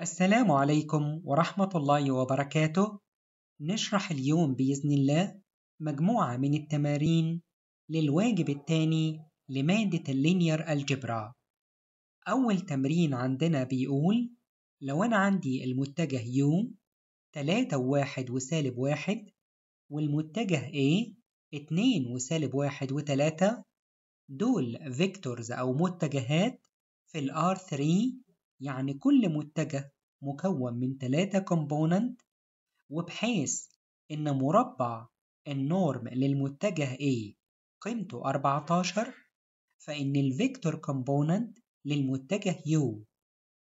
السلام عليكم ورحمة الله وبركاته نشرح اليوم بإذن الله مجموعة من التمارين للواجب الثاني لمادة اللينير الجبرا أول تمرين عندنا بيقول لو أنا عندي المتجه U 3 وواحد وسالب واحد والمتجه A 2 وسالب واحد وتلاتة دول فيكتورز أو متجهات في الـ R3 يعني كل متجه مكون من ثلاثة كومبوننت وبحيث إن مربع النورم للمتجه A قيمته 14 فإن الفيكتور كومبوننت للمتجه U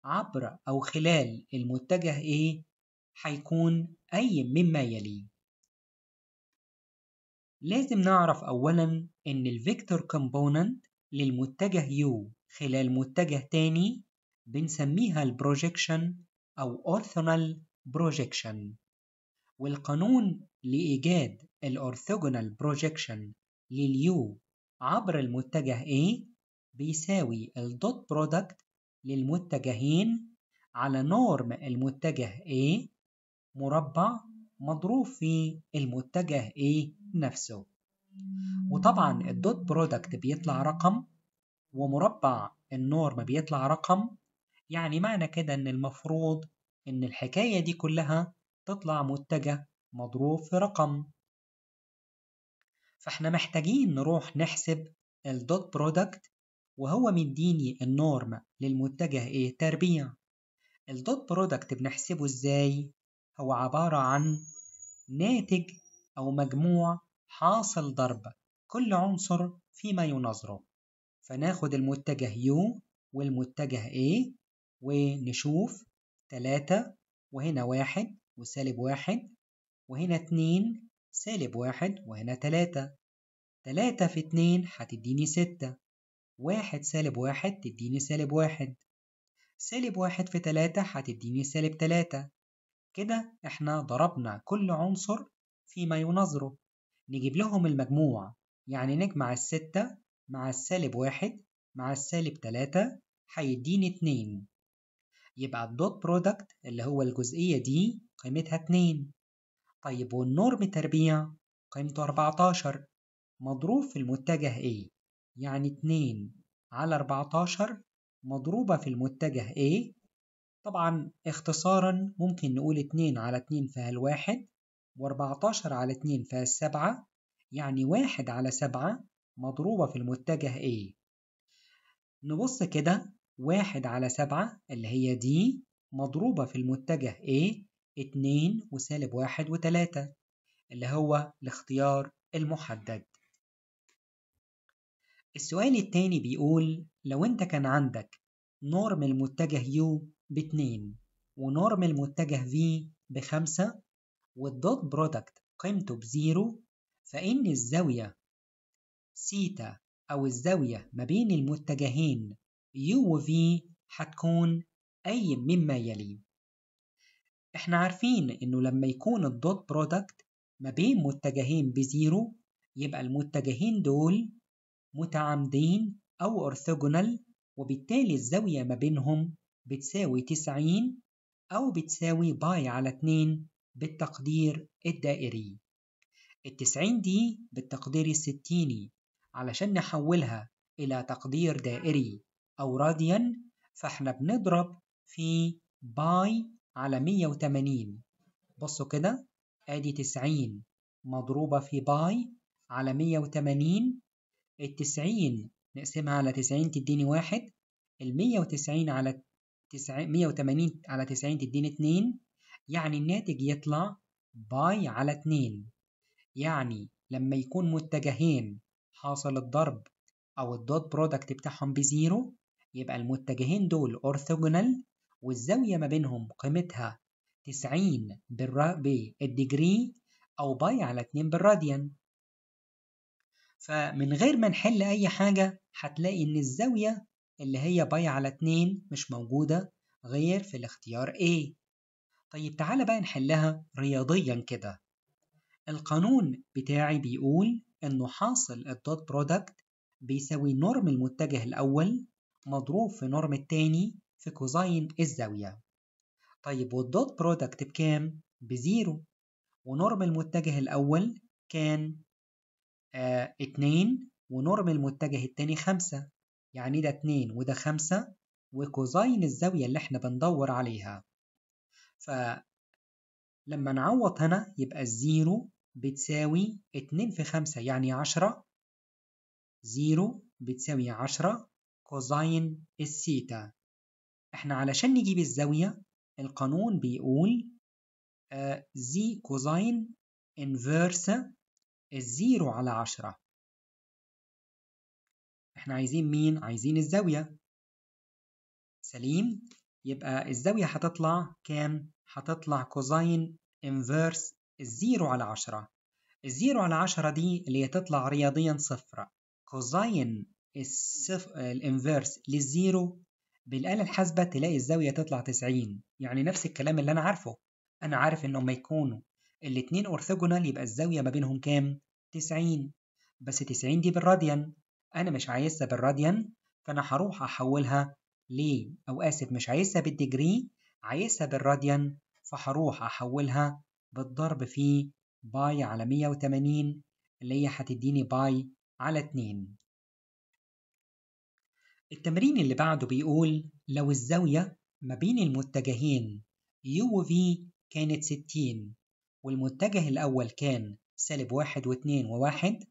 عبر أو خلال المتجه A هيكون أي مما يلي لازم نعرف أولا إن الفيكتور كومبوننت للمتجه U خلال متجه تاني بنسميها البروجيكشن أو أورثونال بروجيكشن والقانون لإيجاد الأورثوجونال بروجيكشن لليو عبر المتجه A بيساوي الدوت برودكت للمتجهين على نورم المتجه A مربع مضروب في المتجه A نفسه وطبعا الدوت برودكت بيطلع رقم ومربع النورم بيطلع رقم يعني معنى كده إن المفروض إن الحكاية دي كلها تطلع متجه مضروب في رقم فإحنا محتاجين نروح نحسب الدوت برودكت وهو مديني النورم للمتجه إيه تربيع الدوت برودكت بنحسبه إزاي؟ هو عبارة عن ناتج أو مجموع حاصل ضرب كل عنصر فيما يناظره فناخد المتجه U والمتجه A ونشوف تلاتة وهنا واحد وسالب واحد وهنا اتنين سالب واحد وهنا تلاتة تلاتة في اتنين هتديني ستة واحد سالب واحد تديني سالب واحد سالب واحد في تلاتة هتديني سالب تلاتة كده احنا ضربنا كل عنصر فيما يناظره نجيب لهم المجموع يعني نجمع الستة مع السالب واحد مع السالب تلاتة هيديني اتنين يبقى الدوت برودكت اللي هو الجزئية دي قيمتها اتنين طيب والنورم تربيع قيمته أربعتاشر مضروب في المتجه A يعني اتنين على أربعتاشر مضروبة في المتجه A طبعا اختصارا ممكن نقول اتنين على اتنين فيها الواحد واربعتاشر على اتنين فيها السبعة يعني واحد على سبعة مضروبة في المتجه A نبص كده واحد على سبعة اللي هي دي مضروبة في المتجه A اتنين وسالب واحد وتلاتة اللي هو الاختيار المحدد السؤال التاني بيقول لو انت كان عندك نورم المتجه U باتنين ونورم المتجه V بخمسة والدوت برودكت قيمته بزيرو فإن الزاوية سيتا أو الزاوية ما بين المتجهين يو و V حتكون أي مما يلي احنا عارفين انه لما يكون الدوت برودكت ما بين متجهين بزيرو يبقى المتجهين دول متعامدين أو أورثوجونال وبالتالي الزاوية ما بينهم بتساوي 90 أو بتساوي باي على 2 بالتقدير الدائري التسعين دي بالتقدير الستيني علشان نحولها إلى تقدير دائري أو راديان فإحنا بنضرب في باي على 180 بصوا كده آدي 90 مضروبة في باي على 180 التسعين نقسمها على 90 تديني واحد المية وتسعين على مية وتمانين على 90 تديني اتنين يعني الناتج يطلع باي على اتنين يعني لما يكون متجهين حاصل الضرب أو الدوت برودكت بتاعهم بزيرو يبقى المتجهين دول اورثوجونال والزاوية ما بينهم قيمتها 90 بالديجري أو باي على 2 بالراديان فمن غير ما نحل أي حاجة هتلاقي إن الزاوية اللي هي باي على 2 مش موجودة غير في الاختيار A طيب تعالى بقى نحلها رياضيا كده القانون بتاعي بيقول إنه حاصل الدوت برودكت بيساوي نورم المتجه الأول مضروب في نورم التاني في كوزين الزاوية طيب والدوت برودكت بكام؟ بزيرو ونورم المتجه الأول كان آه اتنين ونورم المتجه التاني خمسة يعني ده اتنين وده خمسة وكوزين الزاوية اللي احنا بندور عليها فلما نعوض هنا يبقى الزيرو بتساوي اتنين في خمسة يعني عشرة زيرو بتساوي عشرة كوزاين السيتا احنا علشان نجيب الزاوية القانون بيقول زي آه، كوزاين انفيرس الزيرو على عشرة احنا عايزين مين؟ عايزين الزاوية سليم يبقى الزاوية هتطلع كام؟ هتطلع كوزاين انفيرس الزيرو على عشرة الزيرو على عشرة دي اللي هي تطلع رياضيا صفر كوزاين الصف... الانفيرس للزيرو بالآلة الحاسبة تلاقي الزاوية تطلع 90 يعني نفس الكلام اللي أنا عارفه أنا عارف إن هما يكونوا الاتنين أورثوجونال يبقى الزاوية ما بينهم كام؟ 90 بس 90 دي بالراديان أنا مش عايزها بالراديان فأنا هروح أحولها ليه؟ أو آسف مش عايزها بالديجري عايزها بالراديان فهروح أحولها بالضرب في باي على 180 اللي هي هتديني باي على 2 التمرين اللي بعده بيقول لو الزاوية ما بين المتجهين و V كانت 60 والمتجه الأول كان سالب واحد واتنين وواحد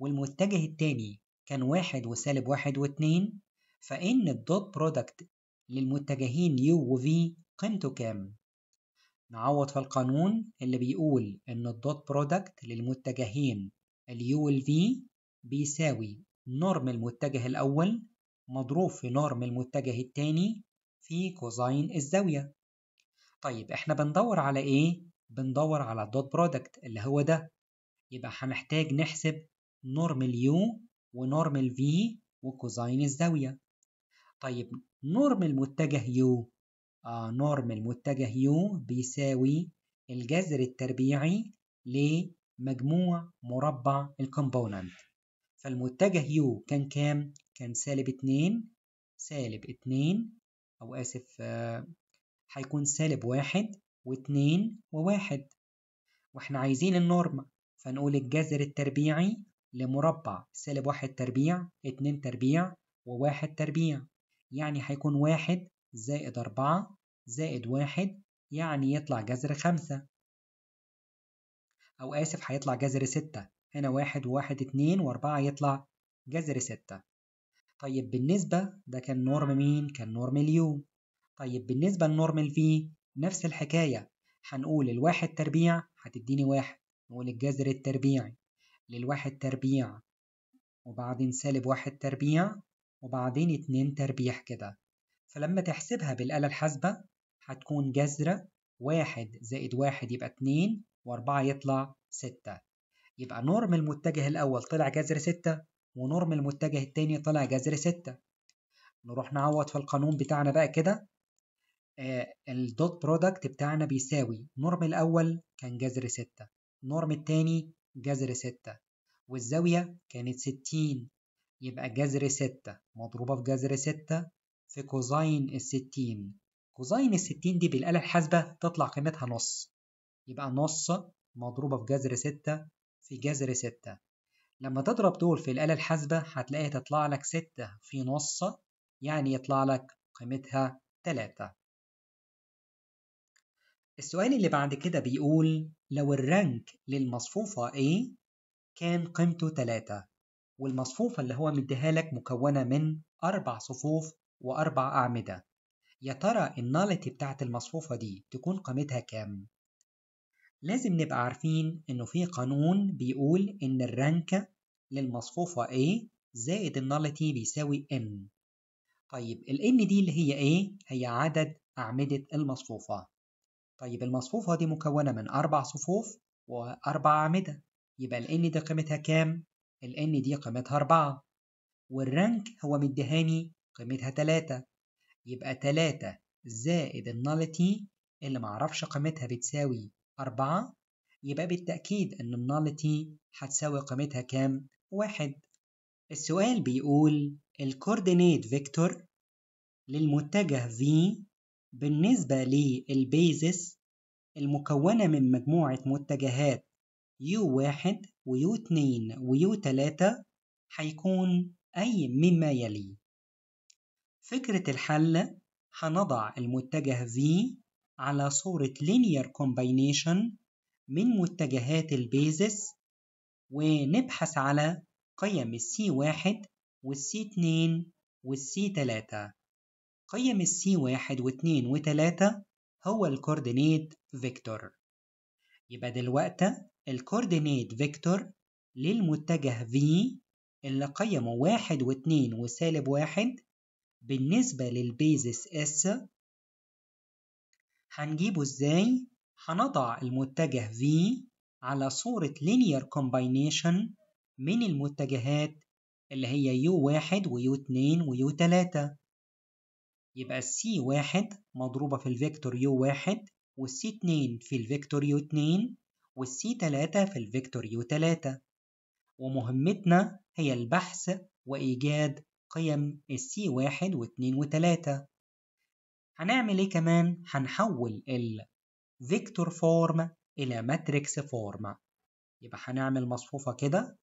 والمتجه التاني كان واحد وسالب واحد واتنين فإن الدوت برودكت للمتجهين و V قيمته كام؟ نعوض في القانون اللي بيقول إن الدوت برودكت للمتجهين U اليو V بيساوي نورم المتجه الأول مضروب في نورم المتجه التاني في كوزين الزاوية طيب احنا بندور على ايه؟ بندور على الدوت برودكت اللي هو ده يبقى هنحتاج نحسب نورم اليو ونورم الفي وكوزين الزاوية طيب نورم المتجه يو آه نورم المتجه يو بيساوي الجذر التربيعي لمجموع مربع الكومبوننت فالمتجه يو كان كام؟ كان سالب اتنين سالب اتنين أو آسف آه، هيكون سالب واحد واتنين وواحد واحنا عايزين النورم فنقول الجذر التربيعي لمربع سالب واحد تربيع اتنين تربيع وواحد تربيع يعني هيكون واحد زائد أربعة زائد واحد يعني يطلع جذر خمسة أو آسف هيطلع جذر ستة هنا واحد وواحد اتنين وأربعة يطلع جذر ستة طيب بالنسبة ده كان نورم مين؟ كان نورم اليو طيب بالنسبة لنورم الفي نفس الحكاية هنقول الواحد تربيع هتديني واحد نقول الجذر التربيعي للواحد تربيع وبعدين سالب واحد تربيع وبعدين اتنين تربيع كده فلما تحسبها بالآلة الحاسبة هتكون جذر واحد زائد واحد يبقى اتنين وأربعة يطلع ستة يبقى نورم المتجه الأول طلع جذر ستة ونورم المتجه التاني طلع جذر ستة نروح نعوض في القانون بتاعنا بقى كده آه، الدوت برودكت بتاعنا بيساوي نورم الأول كان جذر ستة نورم التاني جذر ستة والزاوية كانت ستين يبقى جذر ستة مضروبة في جذر ستة في كوزين الستين كوزين الستين دي بالآلة الحاسبة تطلع قيمتها نص يبقى نص مضروبة في جذر ستة في جذر ستة لما تضرب دول في الآلة الحاسبة هتلاقيها تطلع لك ستة في نص يعني يطلع لك قيمتها تلاتة السؤال اللي بعد كده بيقول لو الرنك للمصفوفة A كان قيمته تلاتة والمصفوفة اللي هو مديها لك مكونة من أربع صفوف وأربع أعمدة يا ترى النالتي بتاعت المصفوفة دي تكون قيمتها كام؟ لازم نبقى عارفين إنه في قانون بيقول إن الرانك للمصفوفة A زائد النالتي بيساوي N طيب ال N دي اللي هي إيه؟ هي عدد أعمدة المصفوفة طيب المصفوفة دي مكونة من أربع صفوف وأربع أعمدة يبقى ال N دي قيمتها كام؟ ال N دي قيمتها أربعة والرانك هو مدهاني قيمتها تلاتة يبقى تلاتة زائد النالتي اللي معرفش قيمتها بتساوي أربعة يبقى بالتأكيد إن النالتي هتساوي قيمتها كام؟ واحد السؤال بيقول الكوردينيت فيكتور للمتجه V بالنسبة للبيزس المكونة من مجموعة متجهات U1 u 2 u 3 هيكون أي مما يلي فكرة الحل هنضع المتجه V على صورة linear combination من متجهات البيزس ونبحث على قيم السي واحد والسي اتنين والسي تلاتة قيم السي واحد واتنين وتلاتة هو الكوردينيت فيكتور يبقى دلوقتي الكوردينيت فيكتور للمتجه V اللي قيمه واحد واتنين وسالب واحد بالنسبة للبيزس S هنجيبه ازاي؟ هنضع المتجه V على صورة linear combination من المتجهات اللي هي U1 وU2 u يبقى C1 مضروبة في الفيكتور U1 والC2 في الفيكتور U2 والC3 في الفيكتور U3 ومهمتنا هي البحث وإيجاد قيم الC1 و2 و3 هنعمل ايه كمان هنحول الفيكتور فورم الى ماتريكس فورم يبقى هنعمل مصفوفه كده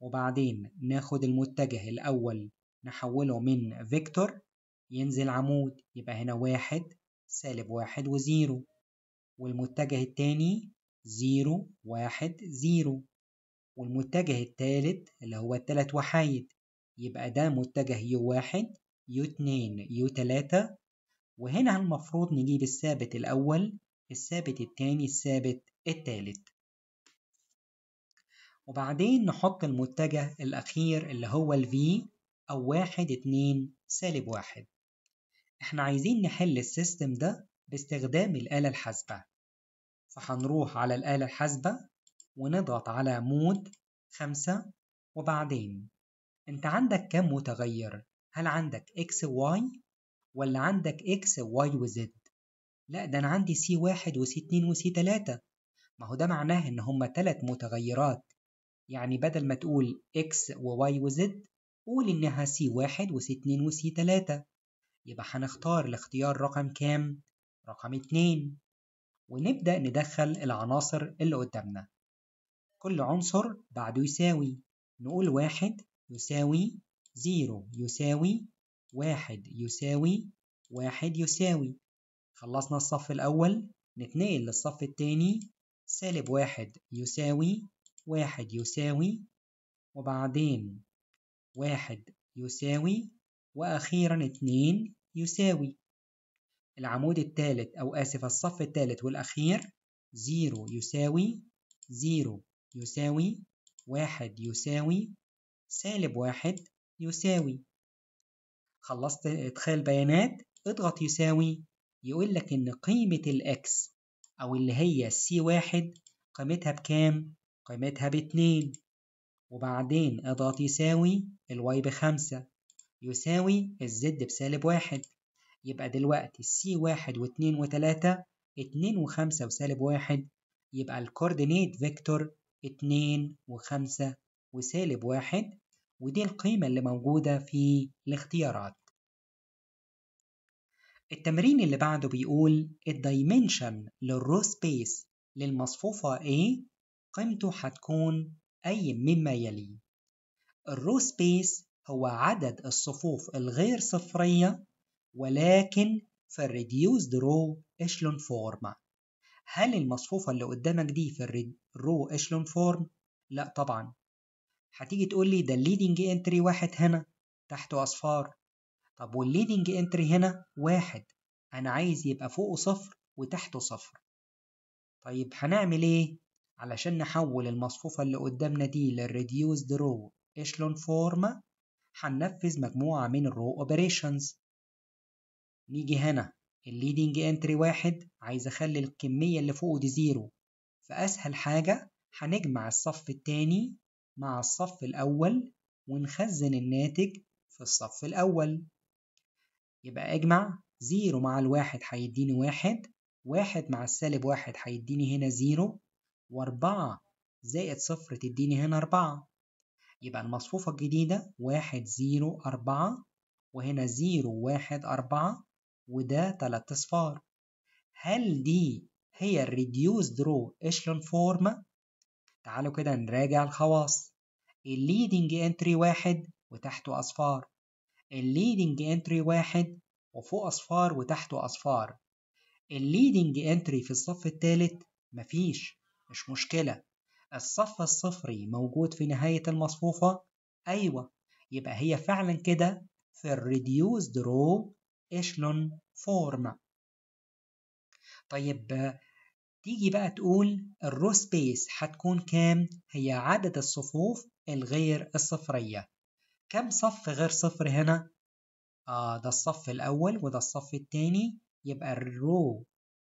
وبعدين ناخد المتجه الاول نحوله من فيكتور ينزل عمود يبقى هنا واحد سالب واحد وزيرو والمتجه التاني زيرو واحد زيرو والمتجه التالت اللي هو التلات وحايد يبقى ده متجه يو واحد يو اتنين يو تلاتة وهنا المفروض نجيب الثابت الأول الثابت التاني الثابت التالت وبعدين نحط المتجه الأخير اللي هو ال V أو واحد اتنين سالب واحد احنا عايزين نحل السيستم ده باستخدام الآلة الحاسبة فهنروح على الآلة الحاسبة ونضغط على مود خمسة وبعدين انت عندك كم متغير هل عندك x y ولا عندك اكس وواي وزد لا ده انا عندي سي واحد وسي اتنين وسي تلاتة ما هو ده معناه ان هما تلات متغيرات يعني بدل ما تقول اكس وواي وزد قول انها سي واحد وسي اتنين وسي تلاتة يبقى هنختار الاختيار رقم كام؟ رقم اتنين ونبدأ ندخل العناصر اللي قدامنا كل عنصر بعده يساوي نقول واحد يساوي زيرو يساوي واحد يساوي واحد يساوي خلصنا الصف الأول نتنقل للصف التاني سالب واحد يساوي واحد يساوي وبعدين واحد يساوي وأخيرا اتنين يساوي العمود الثالث أو آسف الصف الثالث والأخير زيرو يساوي زيرو يساوي واحد يساوي سالب واحد يساوي خلصت ادخال بيانات اضغط يساوي يقول لك ان قيمة الاكس او اللي هي سي واحد قيمتها بكام؟ قيمتها باتنين وبعدين اضغط يساوي الواي بخمسة يساوي الزد بسالب واحد يبقى دلوقتي سي واحد واتنين وتلاتة اتنين وخمسة وسالب واحد يبقى الكوردينيت فيكتور اتنين وخمسة وسالب واحد ودي القيمة اللي موجودة في الاختيارات التمرين اللي بعده بيقول الدايمنشن للرو سبيس للمصفوفة A قيمته هتكون أي مما يلي الرو سبيس هو عدد الصفوف الغير صفرية ولكن في الريديوزد رو اشلون فورم هل المصفوفة اللي قدامك دي في الرو اشلون فورم؟ لا طبعا هتيجي تقول لي ده الليدنج انتري واحد هنا تحته اصفار طب والليدنج انتري هنا واحد انا عايز يبقى فوقه صفر وتحته صفر طيب هنعمل ايه علشان نحول المصفوفة اللي قدامنا دي للريديوس درو اشلون فورما هننفذ مجموعة من الرو اوبريشنز نيجي هنا الليدنج انتري واحد عايز اخلي الكمية اللي فوقه دي زيرو فأسهل حاجة هنجمع الصف التاني مع الصف الأول ونخزن الناتج في الصف الأول يبقى أجمع زيرو مع الواحد هيديني واحد واحد مع السالب واحد هيديني هنا زيرو وأربعة زائد صفر تديني هنا أربعة يبقى المصفوفة الجديدة واحد زيرو أربعة وهنا زيرو واحد أربعة وده تلات أصفار هل دي هي الريديوس درو اشلون فورما تعالوا كده نراجع الخواص الليدنج انتري واحد وتحته أصفار الليدنج انتري واحد وفوق أصفار وتحته أصفار الليدنج انتري في الصف الثالث مفيش مش مشكلة الصف الصفري موجود في نهاية المصفوفة أيوة يبقى هي فعلا كده في الريديوز درو اشلون فورما طيب تيجي بقى تقول الرو سبيس هتكون كام هي عدد الصفوف الغير الصفرية كم صف غير صفر هنا آه ده الصف الأول وده الصف التاني يبقى الرو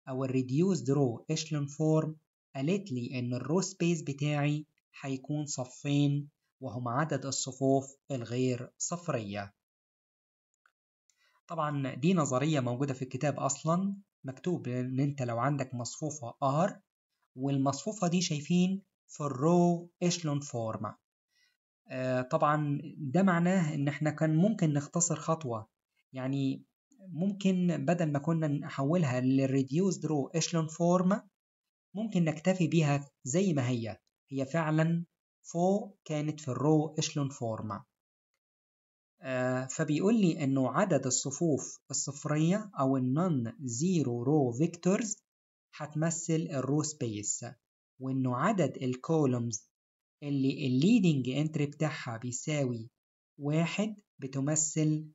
أو الريديوز رو اشلون فورم قالت لي إن الرو سبيس بتاعي هيكون صفين وهم عدد الصفوف الغير صفرية طبعا دي نظرية موجودة في الكتاب أصلا مكتوب ان انت لو عندك مصفوفه R والمصفوفه دي شايفين في الرو اشلون آه، فورما طبعا ده معناه ان احنا كان ممكن نختصر خطوه يعني ممكن بدل ما كنا نحولها للريديوز رو اشلون فورما ممكن نكتفي بيها زي ما هي هي فعلا فوق كانت في الرو اشلون فورما آه، فبيقول لي انه عدد الصفوف الصفريه او النون زيرو رو فيكتورز هتمثل الرو سبيس وانه عدد الكولومز اللي الليدنج انتري بتاعها بيساوي واحد بتمثل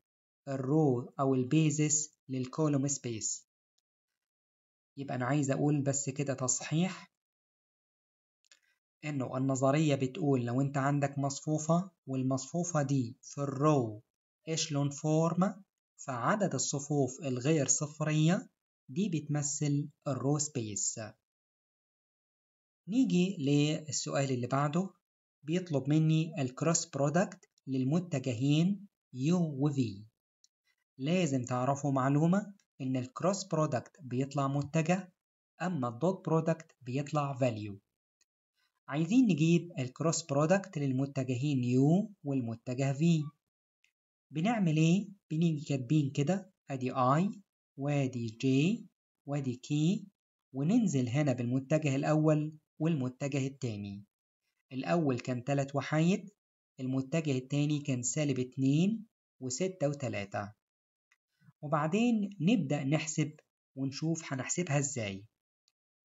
الرو او البيزس للكولوم سبيس يبقى انا عايز اقول بس كده تصحيح انه النظرية بتقول لو انت عندك مصفوفة والمصفوفة دي في الرو اشلون فورما فعدد الصفوف الغير صفرية دي بتمثل الرو سبيس نيجي للسؤال اللي بعده بيطلب مني الكروس برودكت للمتجهين U و V لازم تعرفوا معلومة إن الكروس برودكت بيطلع متجه أما الدوت برودكت بيطلع value عايزين نجيب الكروس برودكت للمتجهين U والمتجه V بنعمل ايه؟ بنيجي كاتبين كده ادي I وادي J وادي K وننزل هنا بالمتجه الأول والمتجه التاني الأول كان تلات وحايد المتجه التاني كان سالب اتنين وستة وتلاتة وبعدين نبدأ نحسب ونشوف هنحسبها ازاي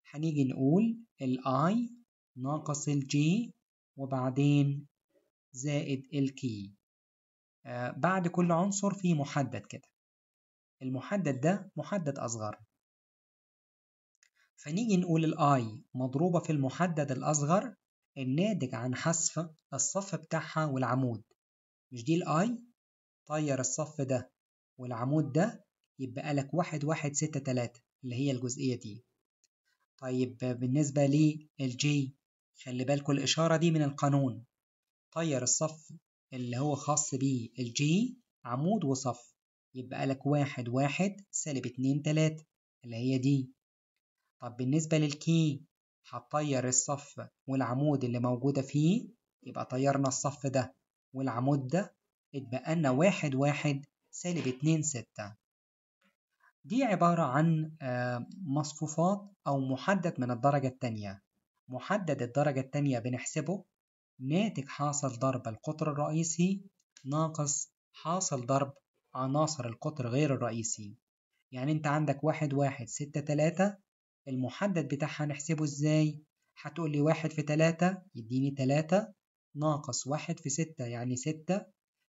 هنيجي نقول الـ I ناقص الجي وبعدين زائد الكي آه بعد كل عنصر في محدد كده المحدد ده محدد أصغر فنيجي نقول الآي مضروبة في المحدد الأصغر الناتج عن حذف الصف بتاعها والعمود مش دي الآي طير الصف ده والعمود ده يبقى لك واحد واحد ستة تلاتة اللي هي الجزئية دي طيب بالنسبة للجي خلي بالكوا الإشارة دي من القانون طير الصف اللي هو خاص بيه الجي عمود وصف يبقى لك واحد واحد سالب اتنين تلاتة اللي هي دي طب بالنسبة للكي هتطير الصف والعمود اللي موجودة فيه يبقى طيرنا الصف ده والعمود ده لنا واحد واحد سالب اتنين ستة دي عبارة عن آه، مصفوفات أو محدد من الدرجة التانية محدد الدرجة التانية بنحسبه ناتج حاصل ضرب القطر الرئيسي ناقص حاصل ضرب عناصر القطر غير الرئيسي يعني انت عندك واحد واحد ستة تلاتة المحدد بتاعها هنحسبه ازاي؟ هتقول لي واحد في تلاتة يديني تلاتة ناقص واحد في ستة يعني ستة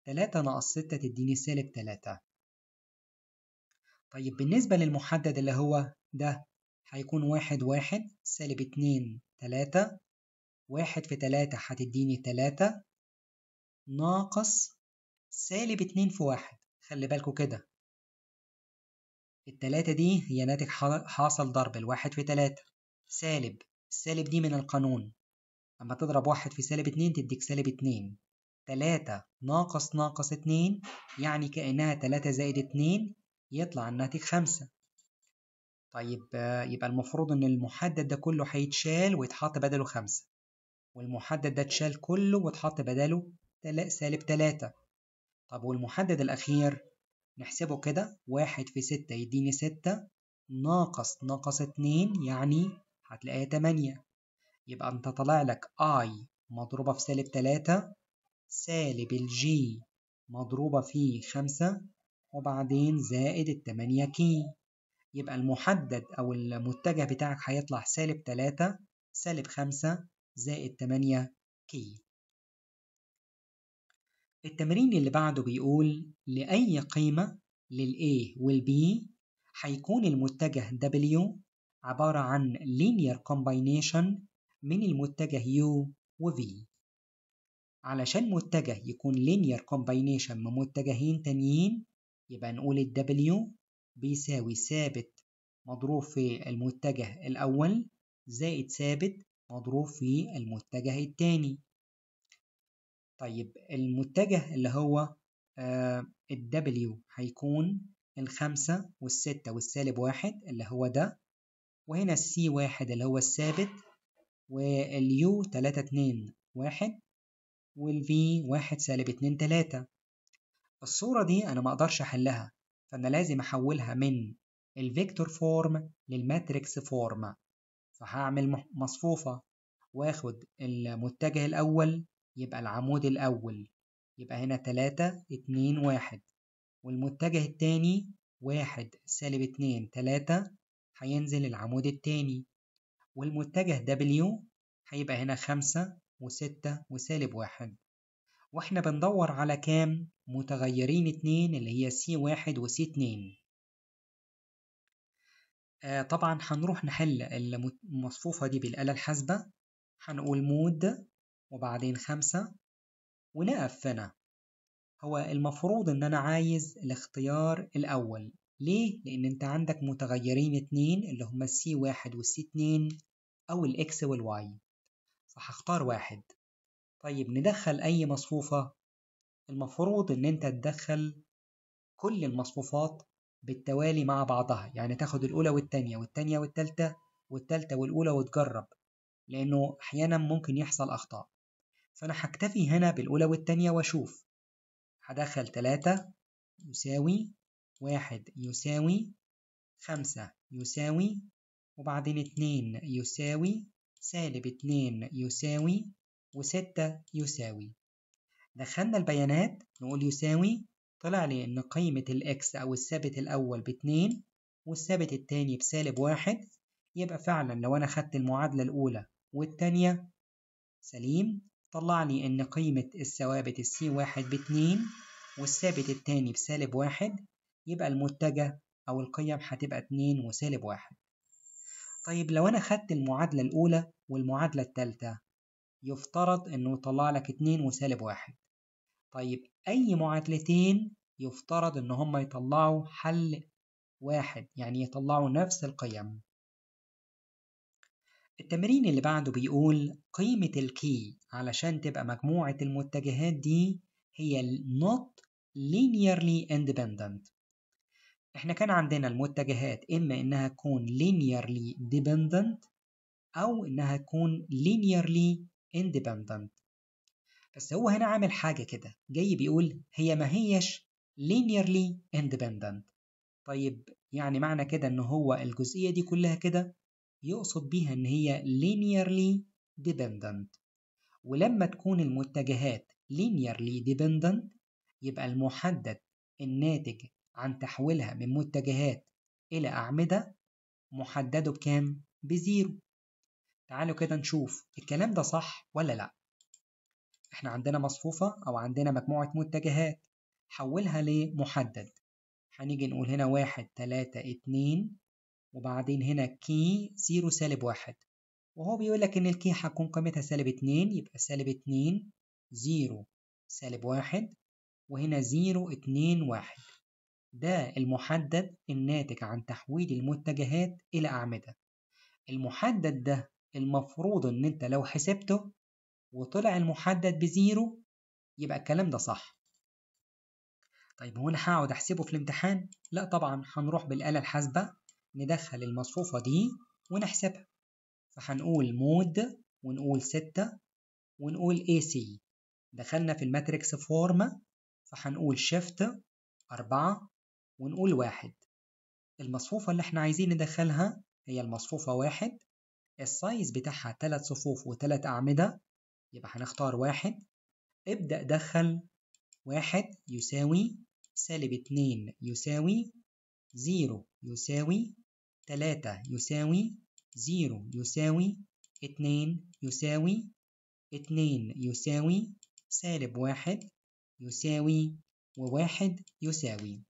تلاتة ناقص ستة تديني سالب تلاتة طيب بالنسبة للمحدد اللي هو ده هيكون واحد واحد سالب اتنين تلاتة واحد في تلاتة هتديني تلاتة ناقص سالب اتنين في واحد خلي بالكوا كده التلاتة دي هي ناتج حاصل ضرب الواحد في تلاتة سالب السالب دي من القانون أما تضرب واحد في سالب اتنين تديك سالب اتنين تلاتة ناقص ناقص اتنين يعني كأنها تلاتة زائد اتنين يطلع الناتج خمسة طيب آه، يبقى المفروض إن المحدد ده كله هيتشال ويتحط بدله خمسة والمحدد ده اتشال كله واتحط بداله سالب تلاتة طب والمحدد الأخير نحسبه كده واحد في ستة يديني ستة ناقص ناقص اتنين يعني هتلاقيها تمانية يبقى أنت طلع لك I مضروبة في سالب تلاتة سالب الجي مضروبة في خمسة وبعدين زائد التمانية كي يبقى المحدد أو المتجه بتاعك هيطلع سالب 3 سالب 5 زائد 8 كي التمرين اللي بعده بيقول لأي قيمة للA والB هيكون المتجه W عبارة عن linear combination من المتجه U و V علشان متجه يكون linear combination من متجهين تانيين يبقى نقول الـ W بيساوي ثابت مضروب في المتجه الأول زائد ثابت مضروب في المتجه التاني طيب المتجه اللي هو آه، الدبليو هيكون الخمسة والستة والسالب واحد اللي هو ده وهنا السي واحد اللي هو الثابت واليو تلاتة اتنين واحد والفي واحد سالب اتنين تلاتة الصورة دي أنا مقدرش أحلها فأنا لازم أحولها من الفيكتور فورم للماتريكس فورم فهعمل مصفوفة واخد المتجه الأول يبقى العمود الأول يبقى هنا تلاتة اتنين واحد والمتجه التاني واحد سالب اتنين تلاتة هينزل العمود التاني والمتجه W هيبقى هنا خمسة وستة وسالب واحد واحنا بندور على كام متغيرين اتنين اللي هي سي واحد وسي اتنين آه طبعا هنروح نحل المصفوفة دي بالآلة الحاسبة هنقول مود وبعدين خمسة ونقف هنا هو المفروض ان انا عايز الاختيار الاول ليه؟ لان انت عندك متغيرين اتنين اللي هما السي واحد والسي اتنين او الاكس والواي فهختار واحد طيب ندخل أي مصفوفة المفروض إن أنت تدخل كل المصفوفات بالتوالي مع بعضها يعني تاخد الأولى والتانية والتانية والتالتة والتالتة والأولى وتجرب لأنه أحيانا ممكن يحصل أخطاء فأنا هكتفي هنا بالأولى والتانية وأشوف هدخل تلاتة يساوي واحد يساوي خمسة يساوي وبعدين اتنين يساوي سالب اتنين يساوي وستة يساوي دخلنا البيانات نقول يساوي طلع لي إن قيمة الإكس أو الثابت الأول باتنين والثابت التاني بسالب واحد يبقى فعلا لو أنا خدت المعادلة الأولى والتانية سليم طلع لي إن قيمة الثوابت السي واحد باتنين والثابت التاني بسالب واحد يبقى المتجه أو القيم هتبقى اتنين وسالب واحد طيب لو أنا خدت المعادلة الأولى والمعادلة التالتة يفترض إنه يطلع لك اتنين وسالب واحد طيب أي معادلتين يفترض إن هما يطلعوا حل واحد يعني يطلعوا نفس القيم التمرين اللي بعده بيقول قيمة الكي علشان تبقى مجموعة المتجهات دي هي not linearly independent احنا كان عندنا المتجهات اما انها تكون linearly dependent او انها تكون linearly independent بس هو هنا عامل حاجة كده جاي بيقول هي ما هيش linearly independent طيب يعني معنى كده إن هو الجزئية دي كلها كده يقصد بيها إن هي linearly dependent ولما تكون المتجهات linearly dependent يبقى المحدد الناتج عن تحويلها من متجهات إلى أعمدة محدده بكام؟ بزيرو تعالوا كده نشوف الكلام ده صح ولا لأ احنا عندنا مصفوفة أو عندنا مجموعة متجهات حولها لمحدد هنيجي نقول هنا واحد تلاتة اتنين وبعدين هنا كي زيرو سالب واحد وهو بيقول لك إن الكي هتكون قيمتها سالب اتنين يبقى سالب اتنين زيرو سالب واحد وهنا زيرو اتنين واحد ده المحدد الناتج عن تحويل المتجهات إلى أعمدة المحدد ده المفروض إن أنت لو حسبته وطلع المحدد بزيرو يبقى الكلام ده صح طيب هو أنا هقعد أحسبه في الامتحان؟ لأ طبعا هنروح بالآلة الحاسبة ندخل المصفوفة دي ونحسبها فهنقول مود ونقول ستة ونقول AC دخلنا في الماتريكس فورم فهنقول شيفت أربعة ونقول واحد المصفوفة اللي احنا عايزين ندخلها هي المصفوفة واحد السايز بتاعها تلات صفوف وتلات أعمدة يبقى هنختار واحد ابدأ دخل واحد يساوي سالب اتنين يساوي زيرو يساوي تلاتة يساوي زيرو يساوي اتنين يساوي اتنين يساوي سالب واحد يساوي وواحد يساوي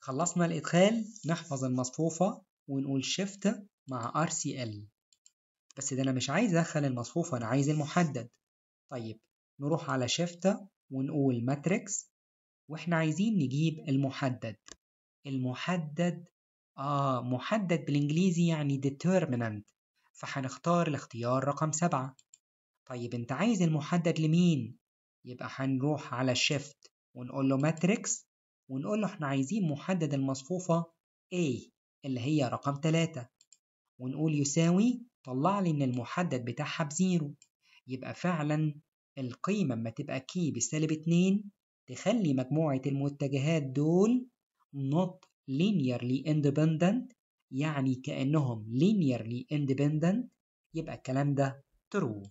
خلصنا الإدخال نحفظ المصفوفة ونقول شيفت مع RCl بس ده أنا مش عايز أدخل المصفوفة أنا عايز المحدد طيب نروح على شيفتة ونقول ماتريكس وإحنا عايزين نجيب المحدد المحدد آه محدد بالإنجليزي يعني determinant فهنختار الاختيار رقم سبعة طيب أنت عايز المحدد لمين؟ يبقى هنروح على شيفت ونقول له ماتريكس ونقول له احنا عايزين محدد المصفوفة A اللي هي رقم 3 ونقول يساوي طلع لي ان المحدد بتاعها بزيرو يبقى فعلا القيمة اما تبقى كي بسالب اتنين تخلي مجموعة المتجهات دول not linearly independent يعني كأنهم linearly independent يبقى الكلام ده true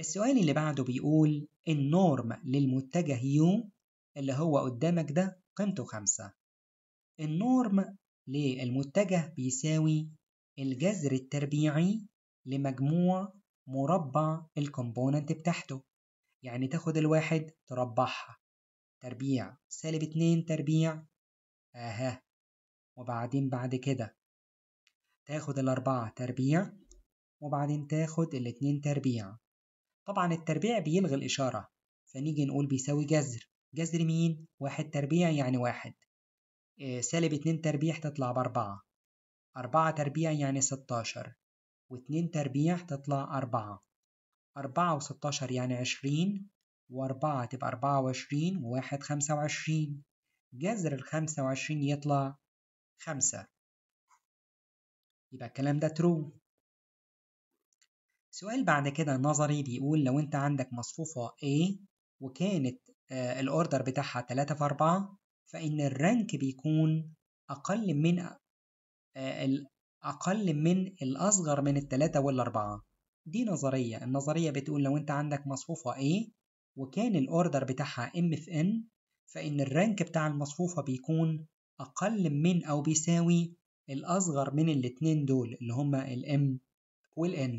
السؤال اللي بعده بيقول النورم للمتجه يو اللي هو قدامك ده قيمته خمسة النورم للمتجه بيساوي الجذر التربيعي لمجموع مربع الكومبوننت بتاعته يعني تاخد الواحد تربعها تربيع سالب اتنين تربيع اها وبعدين بعد كده تاخد الأربعة تربيع وبعدين تاخد الاتنين تربيع طبعا التربيع بيلغي الإشارة فنيجي نقول بيساوي جذر جذر مين؟ واحد تربيع يعني واحد سالب اتنين تربيع تطلع بأربعة أربعة تربيع يعني ستاشر، واتنين تربيع تطلع أربعة أربعة وستاشر يعني عشرين وأربعة تبقى أربعة وعشرين وواحد خمسة وعشرين جذر الخمسة وعشرين يطلع خمسة يبقى الكلام ده ترو سؤال بعد كده نظري بيقول لو انت عندك مصفوفة A وكانت آه، الأوردر بتاعها تلاتة في أربعة فإن الرانك بيكون أقل من آه، أقل من الأصغر من التلاتة والأربعة دي نظرية النظرية بتقول لو أنت عندك مصفوفة A وكان الأوردر بتاعها M في N فإن الرانك بتاع المصفوفة بيكون أقل من أو بيساوي الأصغر من الاتنين دول اللي هما وال N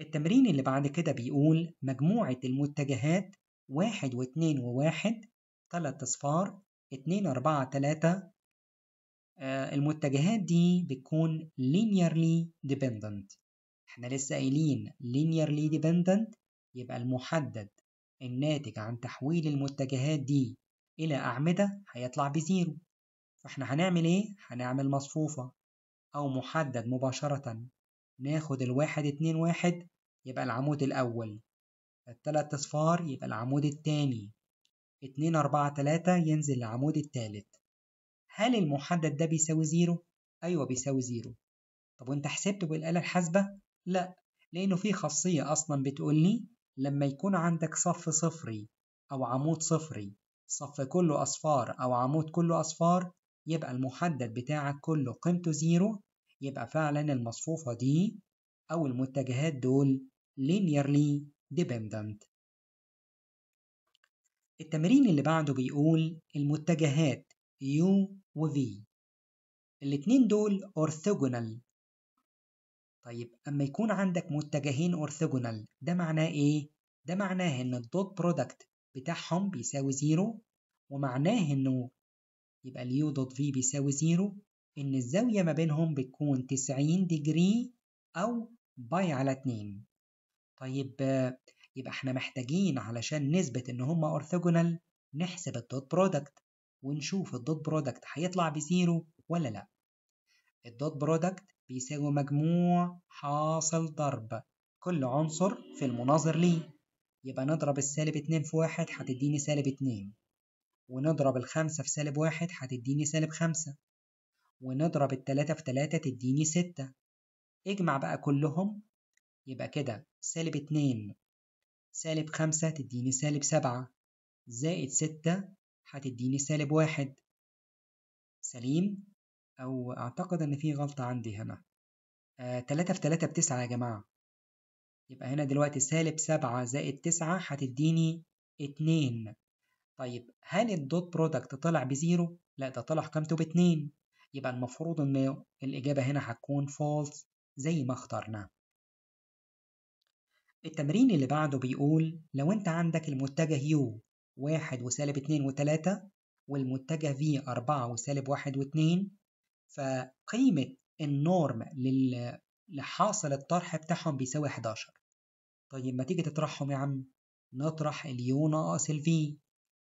التمرين اللي بعد كده بيقول مجموعة المتجهات واحد واتنين وواحد تلات اصفار اتنين اربعة تلاتة آه، المتجهات دي بتكون linearly dependent احنا لسه قايلين linearly dependent يبقى المحدد الناتج عن تحويل المتجهات دي إلى أعمدة هيطلع بزيرو فاحنا هنعمل ايه؟ هنعمل مصفوفة أو محدد مباشرة ناخد الواحد اتنين واحد يبقى العمود الأول التلات أصفار يبقى العمود التاني اتنين أربعة تلاتة ينزل للعمود التالت هل المحدد ده بيساوي زيرو؟ أيوة بيساوي زيرو طب وأنت حسبته بالآلة الحاسبة؟ لأ لأنه في خاصية أصلا بتقولي لما يكون عندك صف صفري أو عمود صفري صف كله أصفار أو عمود كله أصفار يبقى المحدد بتاعك كله قيمته زيرو يبقى فعلا المصفوفة دي أو المتجهات دول linearly dependent التمرين اللي بعده بيقول المتجهات U و V الاتنين دول orthogonal طيب أما يكون عندك متجهين orthogonal ده معناه إيه؟ ده معناه إن الدوت برودكت بتاعهم بيساوي زيرو ومعناه إنه يبقى اليو دوت في بيساوي زيرو إن الزاوية ما بينهم بتكون تسعين ديجري أو باي على اتنين طيب يبقى احنا محتاجين علشان نثبت ان هما اورثوجونال نحسب الدوت برودكت ونشوف الدوت برودكت هيطلع بزيرو ولا لا الدوت برودكت بيساوي مجموع حاصل ضرب كل عنصر في المناظر ليه يبقى نضرب السالب اتنين في واحد هتديني سالب اتنين ونضرب الخمسة في سالب واحد هتديني سالب خمسة ونضرب التلاتة في تلاتة تديني ستة اجمع بقى كلهم يبقى كده سالب اتنين سالب خمسة تديني سالب سبعة زائد ستة هتديني سالب واحد سليم أو أعتقد إن في غلطة عندي هنا آه تلاتة في تلاتة بتسعة يا جماعة يبقى هنا دلوقتي سالب سبعة زائد تسعة هتديني اتنين طيب هل الدوت برودكت طلع بزيرو؟ لا ده طلع قيمته باتنين يبقى المفروض إن الإجابة هنا هتكون فولس زي ما اخترنا التمرين اللي بعده بيقول لو انت عندك المتجه يو واحد وسالب اتنين وتلاتة والمتجه في أربعة وسالب واحد واتنين فقيمة النورم لل... لحاصل الطرح بتاعهم بيساوي 11 طيب ما تيجي تطرحهم يا عم نطرح اليو ناقص الفي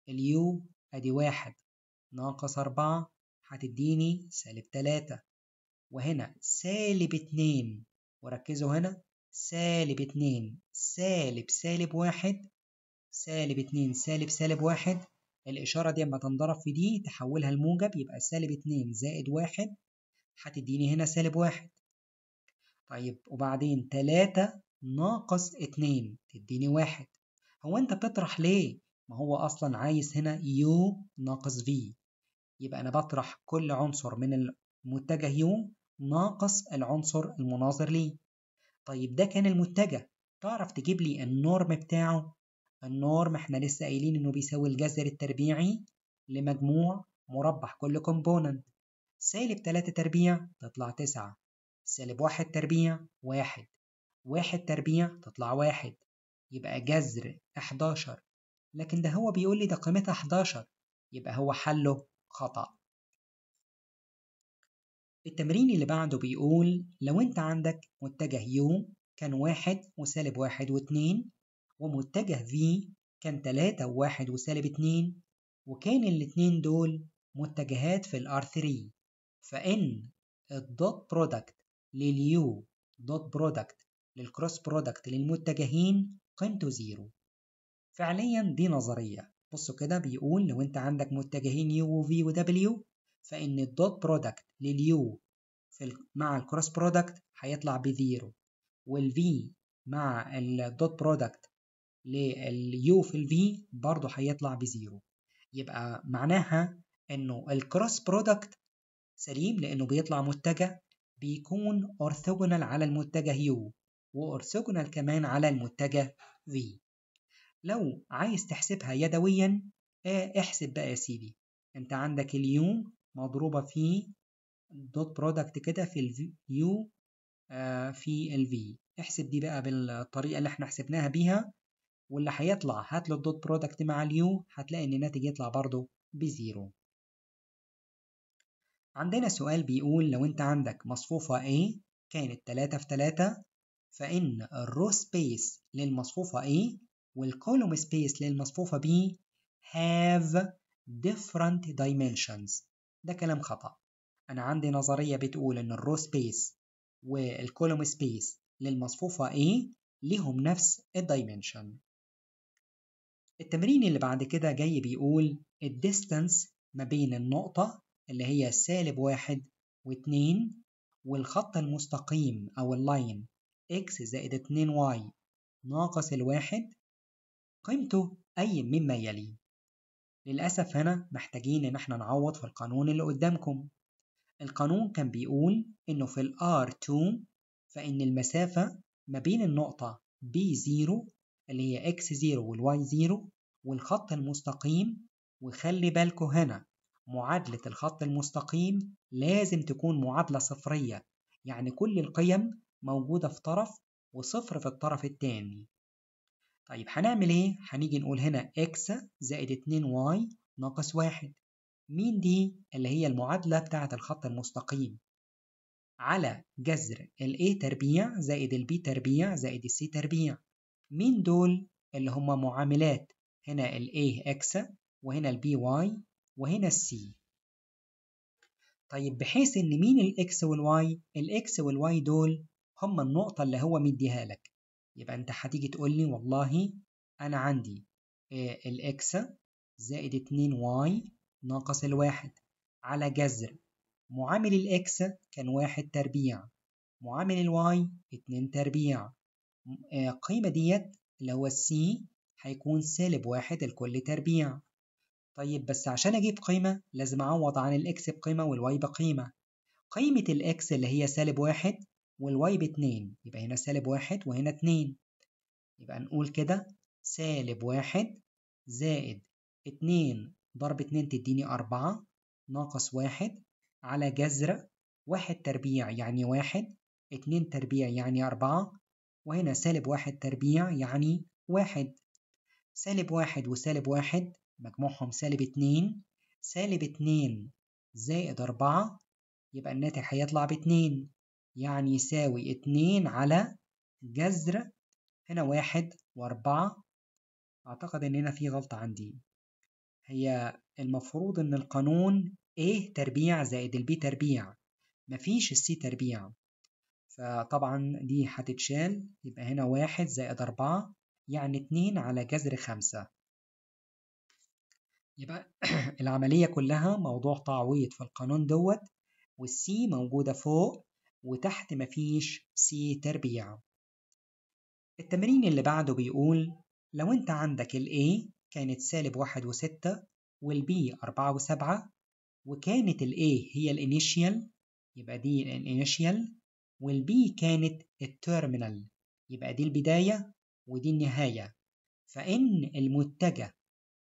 اليو ادي واحد ناقص أربعة هتديني سالب تلاتة وهنا سالب اتنين وركزوا هنا سالب اتنين سالب سالب واحد سالب اتنين سالب سالب واحد الإشارة دي أما تنضرب في دي تحولها لموجب يبقى سالب اتنين زائد واحد هتديني هنا سالب واحد طيب وبعدين تلاتة ناقص اتنين تديني واحد هو أنت بتطرح ليه؟ ما هو أصلا عايز هنا يو ناقص في يبقى أنا بطرح كل عنصر من المتجه يو ناقص العنصر المناظر ليه طيب ده كان المتجه تعرف تجيب لي النورم بتاعه النورم احنا لسه قايلين انه بيساوي الجذر التربيعي لمجموع مربع كل كومبوننت سالب 3 تربيع تطلع 9 سالب 1 تربيع 1 1 تربيع تطلع 1 يبقى جذر 11 لكن ده هو بيقول لي ده قيمتها 11 يبقى هو حله خطأ التمرين اللي بعده بيقول لو أنت عندك متجه يو كان واحد وسالب واحد واتنين ومتجه في كان تلاتة وواحد وسالب اتنين وكان الاتنين دول متجهات في الار 3 فإن الدوت برودكت لليو دوت برودكت للكروس برودكت للمتجهين قيمته زيرو فعليا دي نظرية بصوا كده بيقول لو انت عندك متجهين يو وفي ودبليو فإن الدوت برودكت لليو في مع الكروس برودكت هيطلع بزيرو والفي مع الدوت برودكت لليو في الفي برضه هيطلع بزيرو يبقى معناها انه الكروس برودكت سليم لانه بيطلع متجه بيكون اورثوجونال على المتجه يو واورثوجونال كمان على المتجه في لو عايز تحسبها يدويا إيه، احسب بقى يا سيدي انت عندك اليو مضروبة في dot برودكت كده في U آه، في V احسب دي بقى بالطريقة اللي احنا حسبناها بيها واللي هيطلع هات له الدوت برودكت مع اليو هتلاقي ان الناتج يطلع برضه بزيرو عندنا سؤال بيقول لو انت عندك مصفوفة A كانت 3 في 3 فإن الرو سبيس للمصفوفة A والكولوم سبيس للمصفوفة B have different dimensions ده كلام خطأ أنا عندي نظرية بتقول إن الرو سبيس والكولوم سبيس للمصفوفة A ليهم نفس الدايمنشن التمرين اللي بعد كده جاي بيقول الديستانس ما بين النقطة اللي هي سالب واحد واتنين والخط المستقيم أو اللاين x زائد 2y ناقص الواحد قيمته أي مما يلي للأسف هنا محتاجين إن احنا نعوض في القانون اللي قدامكم القانون كان بيقول إنه في الـ R2 فإن المسافة ما بين النقطة B0 اللي هي X0 والـ Y0 والخط المستقيم وخلي بالكوا هنا معادلة الخط المستقيم لازم تكون معادلة صفرية يعني كل القيم موجودة في طرف وصفر في الطرف التاني طيب هنعمل ايه؟ هنيجي نقول هنا x زائد 2y ناقص 1 مين دي اللي هي المعادلة بتاعة الخط المستقيم على جذر ال A تربيع زائد ال B تربيع زائد ال C تربيع مين دول اللي هما معاملات هنا ال A x وهنا ال B y وهنا ال C طيب بحيث ان مين ال X وال Y ال X وال Y دول هما النقطة اللي هو مديها لك يبقى انت هتيجي تقول لي والله انا عندي آه، الاكس زائد 2 واي ناقص الواحد على جذر معامل الاكس كان واحد تربيع معامل الواي 2 تربيع آه، قيمة ديت اللي هو السي هيكون سالب واحد الكل تربيع طيب بس عشان اجيب قيمة لازم اعوض عن الاكس بقيمة والواي بقيمة قيمة الاكس اللي هي سالب واحد والواي باتنين يبقى هنا سالب واحد وهنا اتنين يبقى نقول كده سالب واحد زائد اتنين ضرب اتنين تديني أربعة ناقص واحد على جذر واحد تربيع يعني واحد اتنين تربيع يعني أربعة وهنا سالب واحد تربيع يعني واحد سالب واحد وسالب واحد مجموعهم سالب اتنين سالب اتنين زائد أربعة يبقى الناتج هيطلع باتنين يعني يساوي اتنين على جذر هنا واحد وأربعة أعتقد إن هنا في غلطة عندي هي المفروض إن القانون A تربيع زائد ال B تربيع مفيش ال C تربيع فطبعا دي هتتشال يبقى هنا واحد زائد أربعة يعني اتنين على جذر خمسة يبقى العملية كلها موضوع تعويض في القانون دوت والسي موجودة فوق وتحت مفيش سي تربيع التمرين اللي بعده بيقول لو انت عندك ال A كانت سالب واحد وستة وال B أربعة وسبعة وكانت ال A هي initial يبقى دي initial وال B كانت التيرمينال يبقى دي البداية ودي النهاية فإن المتجه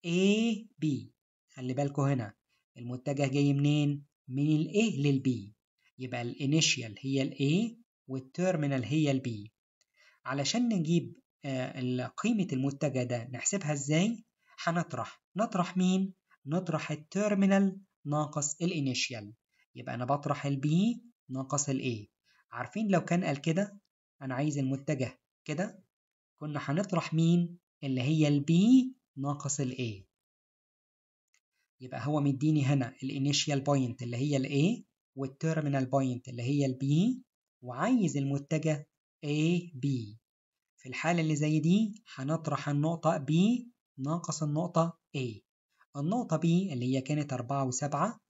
A B خلي بالكوا هنا المتجه جاي منين؟ من ال A لل B يبقى الانيشيال هي الاي والتيرمينال هي البي علشان نجيب آه، قيمة المتجه ده نحسبها ازاي هنطرح نطرح مين نطرح التيرمينال ناقص الانيشيال يبقى انا بطرح البي ناقص الاي عارفين لو كان قال كده انا عايز المتجه كده كنا هنطرح مين اللي هي البي ناقص الاي يبقى هو مديني هنا الانيشيال بوينت اللي هي الاي والتيرمينال بوينت اللي هي B وعايز المتجه A B في الحالة اللي زي دي هنطرح النقطة B ناقص النقطة A النقطة B اللي هي كانت أربعة وسبعة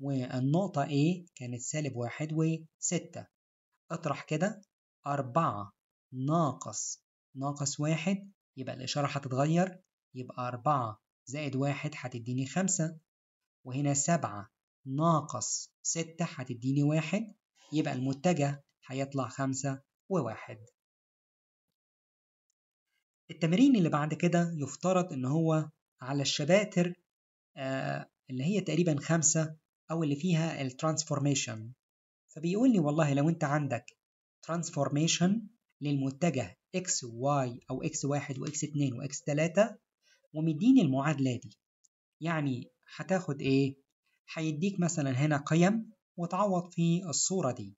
والنقطة A كانت سالب واحد وستة اطرح كده أربعة ناقص ناقص واحد يبقى الإشارة هتتغير يبقى أربعة زائد واحد هتديني خمسة وهنا سبعة ناقص 6 هتديني واحد يبقى المتجه هيطلع خمسة وواحد التمرين اللي بعد كده يفترض إن هو على الشباتر آه اللي هي تقريبا خمسة أو اللي فيها الترانسفورميشن فبيقول لي والله لو أنت عندك ترانسفورميشن للمتجه x y أو x1 وx2 وx3 ومديني المعادلة دي يعني هتاخد إيه؟ هيديك مثلا هنا قيم وتعوض في الصورة دي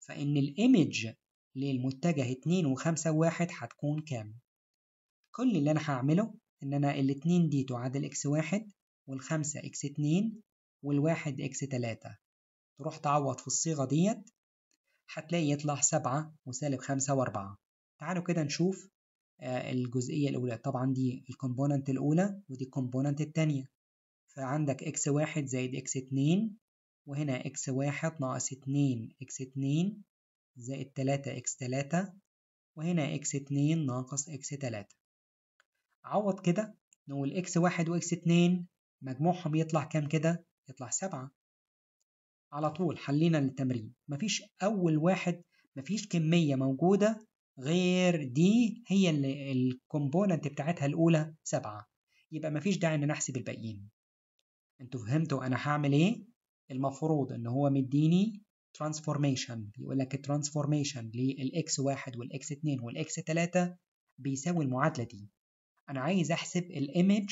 فإن الإيمج للمتجه 2 و5 و1 هتكون كام؟ كل اللي أنا هعمله إن أنا الاتنين دي تعادل x1 والخمسة x2 والواحد x3 تروح تعوض في الصيغة ديت هتلاقي يطلع سبعة وسالب خمسة وأربعة تعالوا كده نشوف آه، الجزئية الأولى طبعا دي الكومبوننت الأولى ودي الكومبوننت التانية فعندك x واحد زائد x اتنين وهنا x واحد ناقص اتنين x اتنين زائد تلاتة x تلاتة وهنا x اتنين ناقص x تلاتة عوض كده نقول x واحد x اتنين مجموعهم يطلع كام كده؟ يطلع سبعة على طول حلينا التمرين مفيش أول واحد مفيش كمية موجودة غير دي هي الكومبوننت بتاعتها الأولى سبعة يبقى مفيش داعي إن نحسب الباقيين انتوا فهمتوا انا هعمل ايه المفروض ان هو مديني ترانسفورميشن بيقول لك الترانسفورميشن للاكس واحد والاكس اتنين والاكس تلاتة بيساوي المعادلة دي انا عايز احسب الايمج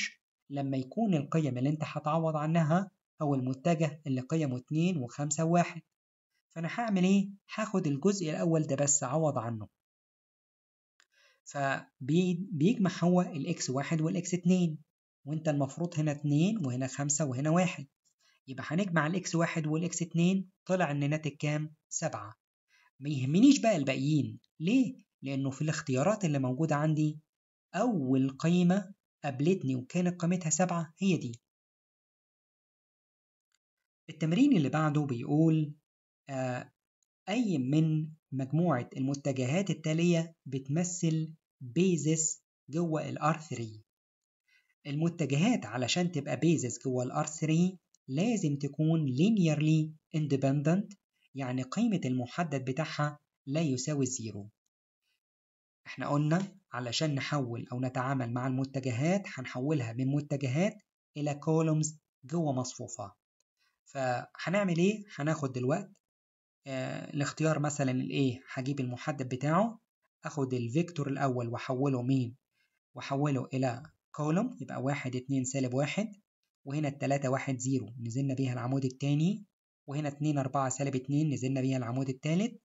لما يكون القيم اللي انت هتعوض عنها هو المتجه اللي قيمه اتنين وخمسة وواحد فانا هعمل ايه هاخد الجزء الاول ده بس اعوض عنه فبيجمع هو الاكس واحد والاكس اتنين وانت المفروض هنا اتنين وهنا خمسة وهنا واحد يبقى هنجمع الاكس واحد والاكس اتنين طلع ان ناتج كام؟ سبعة ما يهمنيش بقى الباقيين ليه؟ لأنه في الاختيارات اللي موجودة عندي أول قيمة قابلتني وكانت قيمتها سبعة هي دي التمرين اللي بعده بيقول آه أي من مجموعة المتجهات التالية بتمثل بيزس جوه الار 3 المتجهات علشان تبقى بيزس جوه الار 3 لازم تكون linearly independent يعني قيمة المحدد بتاعها لا يساوي الزيرو احنا قلنا علشان نحول او نتعامل مع المتجهات هنحولها من متجهات الى كولومز جوه مصفوفة فهنعمل ايه هناخد دلوقت آه الاختيار مثلا الايه هجيب المحدد بتاعه اخد الفيكتور الاول واحوله مين واحوله الى كولوم يبقى واحد اتنين سالب واحد وهنا التلاتة واحد زيرو نزلنا بيها العمود التاني وهنا اتنين أربعة سالب اتنين نزلنا بيها العمود التالت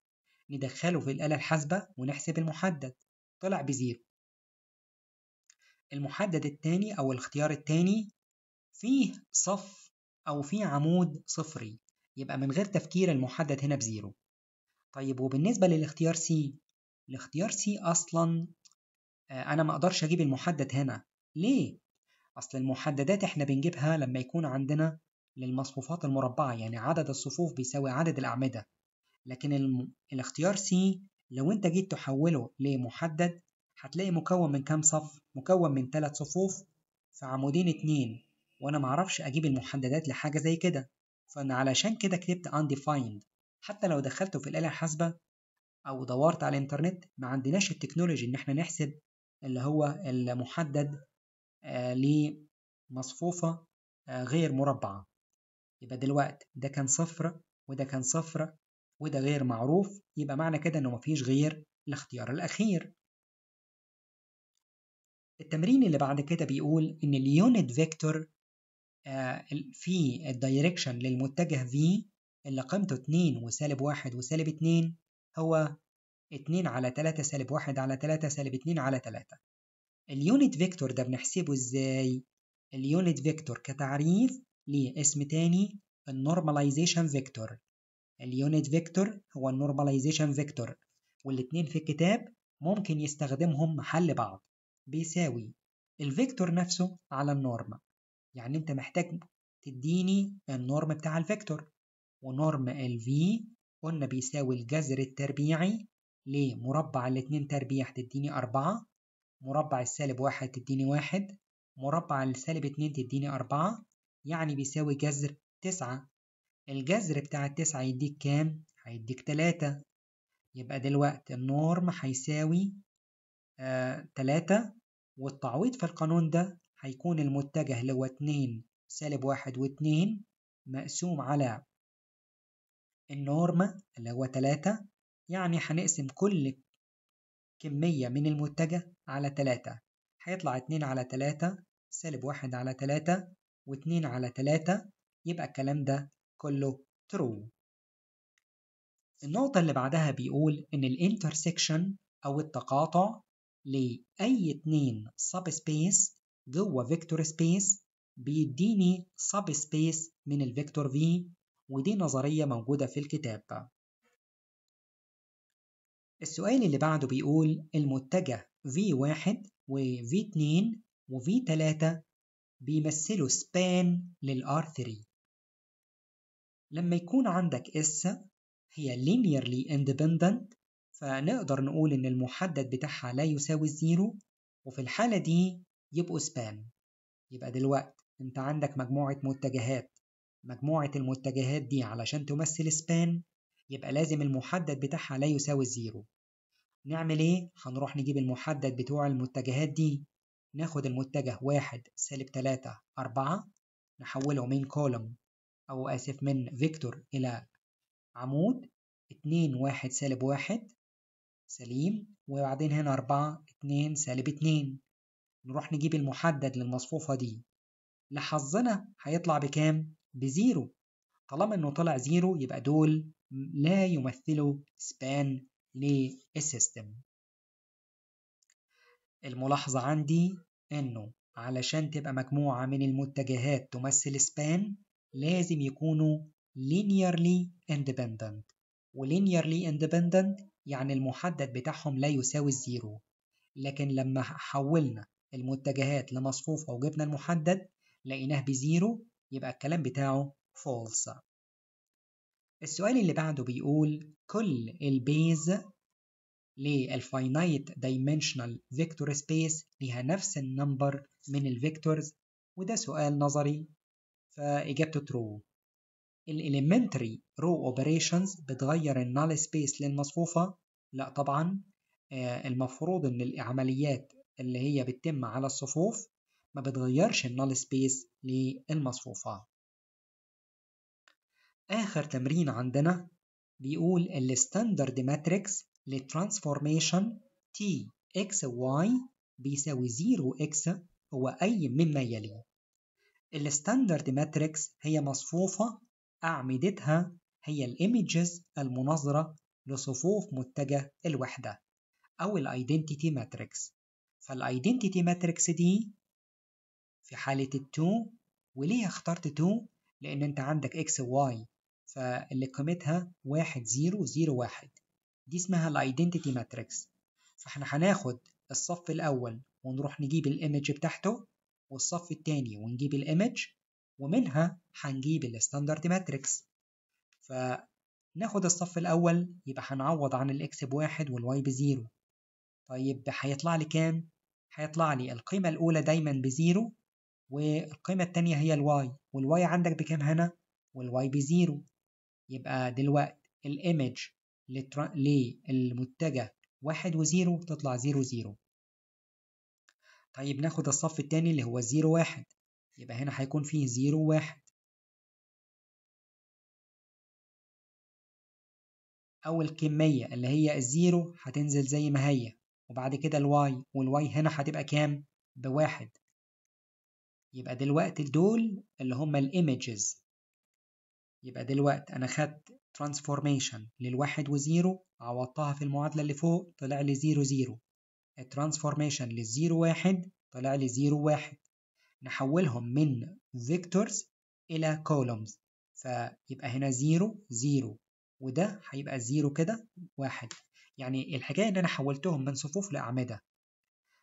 ندخله في الآلة الحاسبة ونحسب المحدد طلع بزيرو المحدد التاني أو الاختيار التاني فيه صف أو فيه عمود صفري يبقى من غير تفكير المحدد هنا بزيرو طيب وبالنسبة للاختيار سي الاختيار سي أصلا آه، أنا ما أقدرش أجيب المحدد هنا ليه؟ أصل المحددات إحنا بنجيبها لما يكون عندنا للمصفوفات المربعة يعني عدد الصفوف بيساوي عدد الأعمدة لكن الم... الاختيار سي لو أنت جيت تحوله لمحدد هتلاقي مكون من كام صف؟ مكون من ثلاث صفوف في عمودين اتنين وأنا معرفش أجيب المحددات لحاجة زي كده فأنا علشان كده كتبت undefined حتى لو دخلته في الآلة الحاسبة أو دورت على الإنترنت ما عندناش التكنولوجي إن إحنا نحسب اللي هو المحدد آه، لمصفوفة آه، غير مربعة يبقى دلوقت ده كان صفر وده كان صفر وده غير معروف يبقى معنى كده إنه مفيش غير الاختيار الأخير التمرين اللي بعد كده بيقول إن اليونت فيكتور آه، في الدايركشن للمتجه في اللي قيمته 2 وسالب 1 وسالب 2 هو 2 على 3 سالب 1 على 3 سالب 2 على 3 اليونت فيكتور ده بنحسبه ازاي اليونت فيكتور كتعريف ليه اسم تاني النورماليزيشن فيكتور اليونت فيكتور هو النورماليزيشن فيكتور والاتنين في الكتاب ممكن يستخدمهم محل بعض بيساوي الفيكتور نفسه على النورم يعني انت محتاج تديني النورم بتاع الفيكتور ونورم الفي قلنا بيساوي الجذر التربيعي لمربع الاتنين تربيع تديني أربعة مربع السالب واحد تديني واحد مربع السالب اتنين تديني أربعة يعني بيساوي جذر تسعة الجذر بتاع التسعة يديك كام؟ هيديك تلاتة يبقى دلوقتي النورم هيساوي آه تلاتة والتعويض في القانون ده هيكون المتجه اللي هو اتنين سالب واحد واتنين مقسوم على النورم اللي هو تلاتة يعني هنقسم كل كمية من المتجه على تلاتة هيطلع اتنين على تلاتة سالب واحد على تلاتة واتنين على تلاتة يبقى الكلام ده كله ترو النقطة اللي بعدها بيقول إن الانترسكشن أو التقاطع لأي اتنين سب سبيس جوه فيكتور سبيس بيديني سب سبيس من الفيكتور في ودي نظرية موجودة في الكتاب السؤال اللي بعده بيقول المتجه V1 و V2 و V3 بيمثلوا سبان لل R3 لما يكون عندك S هي linearly independent فنقدر نقول إن المحدد بتاعها لا يساوي الزيرو وفي الحالة دي يبقوا سبان يبقى دلوقتي أنت عندك مجموعة متجهات مجموعة المتجهات دي علشان تمثل سبان يبقى لازم المحدد بتاعها لا يساوي الزيرو نعمل ايه؟ هنروح نجيب المحدد بتوع المتجهات دي ناخد المتجه واحد سالب تلاتة أربعة نحوله من كولوم أو آسف من فيكتور إلى عمود اتنين واحد سالب واحد سليم وبعدين هنا أربعة اتنين سالب اتنين نروح نجيب المحدد للمصفوفة دي لحظنا هيطلع بكام؟ بزيرو طالما إنه طلع زيرو يبقى دول لا يمثله سبان للسيستم الملاحظة عندي إنه علشان تبقى مجموعة من المتجهات تمثل سبان لازم يكونوا linearly independent و linearly independent يعني المحدد بتاعهم لا يساوي الزيرو لكن لما حولنا المتجهات لمصفوفة وجبنا المحدد لقيناه بزيرو يبقى الكلام بتاعه false السؤال اللي بعده بيقول كل البيز للفاينايت dimensional فيكتور سبيس ليها نفس النمبر من الفيكتورز وده سؤال نظري فإجابته ترو الإليمنتري رو أوبريشنز بتغير النال سبيس للمصفوفة لا طبعا آه، المفروض إن العمليات اللي هي بتتم على الصفوف ما بتغيرش النال سبيس للمصفوفة آخر تمرين عندنا بيقول الستاندرد ماتريكس للترانسفورميشن تي اكس واي بيساوي 0 اكس هو أي مما يلي الستاندرد ماتريكس هي مصفوفة أعمدتها هي الإيميجز المناظرة لصفوف متجه الوحدة أو الأيدنتيتي ماتريكس فالأيدنتيتي ماتريكس دي في حاله التو ال2 وليه اخترت 2 لأن أنت عندك x y فاللي قيمتها واحد زيرو زيرو واحد دي اسمها الايدنتيتي ماتريكس فاحنا هناخد الصف الاول ونروح نجيب الايمج بتاعته والصف التاني ونجيب الايمج ومنها هنجيب الستاندرد ماتريكس فناخد الصف الاول يبقى هنعوض عن الاكس بواحد والواي بزيرو طيب هيطلع لي كام هيطلع لي القيمه الاولى دايما بزيرو والقيمه التانية هي الواي والواي عندك بكام هنا والواي بزيرو يبقى دلوقتي الايمج للمتجه واحد وزيرو تطلع زيرو زيرو طيب ناخد الصف التاني اللي هو زيرو واحد يبقى هنا هيكون فيه زيرو واحد أو الكمية اللي هي الزيرو هتنزل زي ما هي وبعد كده الواي والواي هنا هتبقى كام؟ بواحد يبقى دلوقتي دول اللي هما الايمجز يبقى دلوقتي أنا خدت ترانسفورميشن للواحد وزيرو عوضتها في المعادلة اللي فوق طلع لي زيرو زيرو الترانسفورميشن للزيرو واحد طلع لي زيرو واحد نحولهم من فيكتورز إلى كولومز فيبقى هنا زيرو زيرو وده هيبقى زيرو كده واحد يعني الحكاية إن أنا حولتهم من صفوف لأعمدة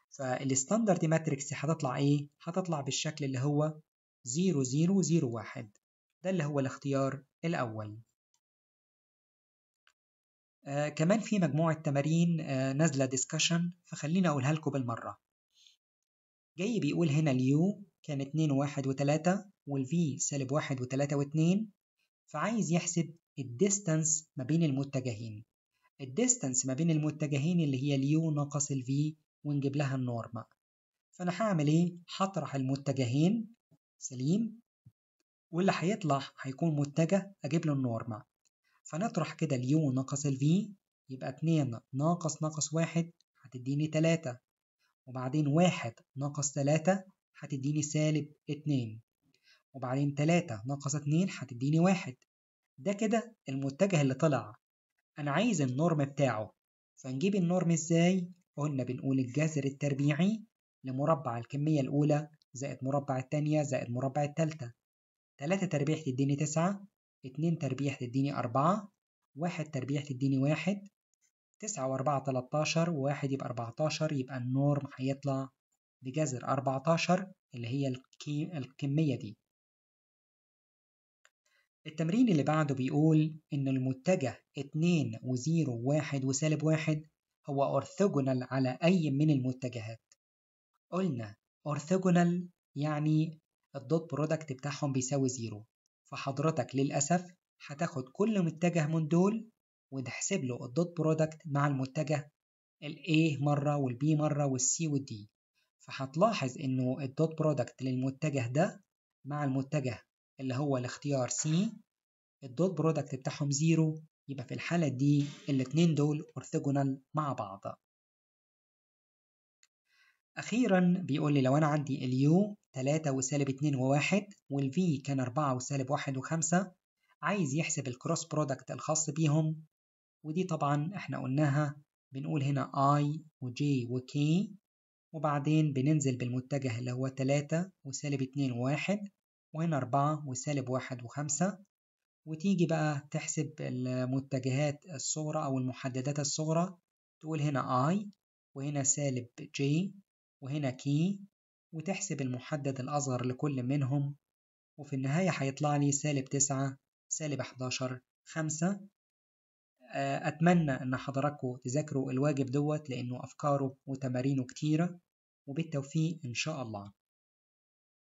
فالستاندرد ماتريكس هتطلع إيه؟ هتطلع بالشكل اللي هو زيرو زيرو زيرو واحد ده اللي هو الاختيار الأول آه كمان في مجموعة تمارين آه نازلة ديسكشن فخليني أقولها لكم بالمرة جاي بيقول هنا اليو كان 2 و1 و3 والفي سالب 1 و3 و2 فعايز يحسب الديستانس ما بين المتجهين الديستانس ما بين المتجهين اللي هي اليو ناقص V ونجيب لها النورمة فأنا هعمل إيه؟ هطرح المتجهين سليم واللي هيطلع هيكون متجه أجيب له النورمال فنطرح كده اليو ناقص الفي يبقى اتنين ناقص ناقص واحد هتديني تلاتة وبعدين واحد ناقص تلاتة هتديني سالب اتنين وبعدين تلاتة ناقص اتنين هتديني واحد ده كده المتجه اللي طلع أنا عايز النورم بتاعه فنجيب النورم إزاي؟ قلنا بنقول الجذر التربيعي لمربع الكمية الأولى زائد مربع التانية زائد مربع التالتة ثلاثة تربيع تديني تسعة اتنين تربيع تديني أربعة واحد تربيع تديني واحد تسعة وأربعة تلاتاشر وواحد يبقى أربعتاشر يبقى النورم هيطلع بجذر أربعتاشر اللي هي الكمية دي التمرين اللي بعده بيقول إن المتجه اتنين وزيرو واحد وسالب واحد هو أورثوجونال على أي من المتجهات قلنا أورثوجونال يعني الدوت برودكت بتاعهم بيساوي زيرو فحضرتك للأسف هتاخد كل متجه من دول وتحسب له الدوت برودكت مع المتجه ال A مرة وال B مرة وال C وال D فهتلاحظ إنه الدوت برودكت للمتجه ده مع المتجه اللي هو الاختيار C الدوت برودكت بتاعهم زيرو يبقى في الحالة دي الاتنين دول اورثوجونال مع بعض أخيرا بيقول لي لو أنا عندي اليو 3 وسالب 2 و1 والفي كان 4 وسالب 1 و5 عايز يحسب الكروس برودكت الخاص بيهم ودي طبعا احنا قلناها بنقول هنا i و J و K وبعدين بننزل بالمتجه اللي هو 3 وسالب 2 و1 وهنا 4 وسالب 1 و5 وتيجي بقى تحسب المتجهات الصغرى أو المحددات الصغرى تقول هنا i وهنا سالب j وهنا k وتحسب المحدد الأصغر لكل منهم وفي النهاية هيطلع لي سالب تسعة سالب 11 خمسة آه، أتمنى إن حضراتكم تذاكروا الواجب دوت لأنه أفكاره وتمارينه كتيرة وبالتوفيق إن شاء الله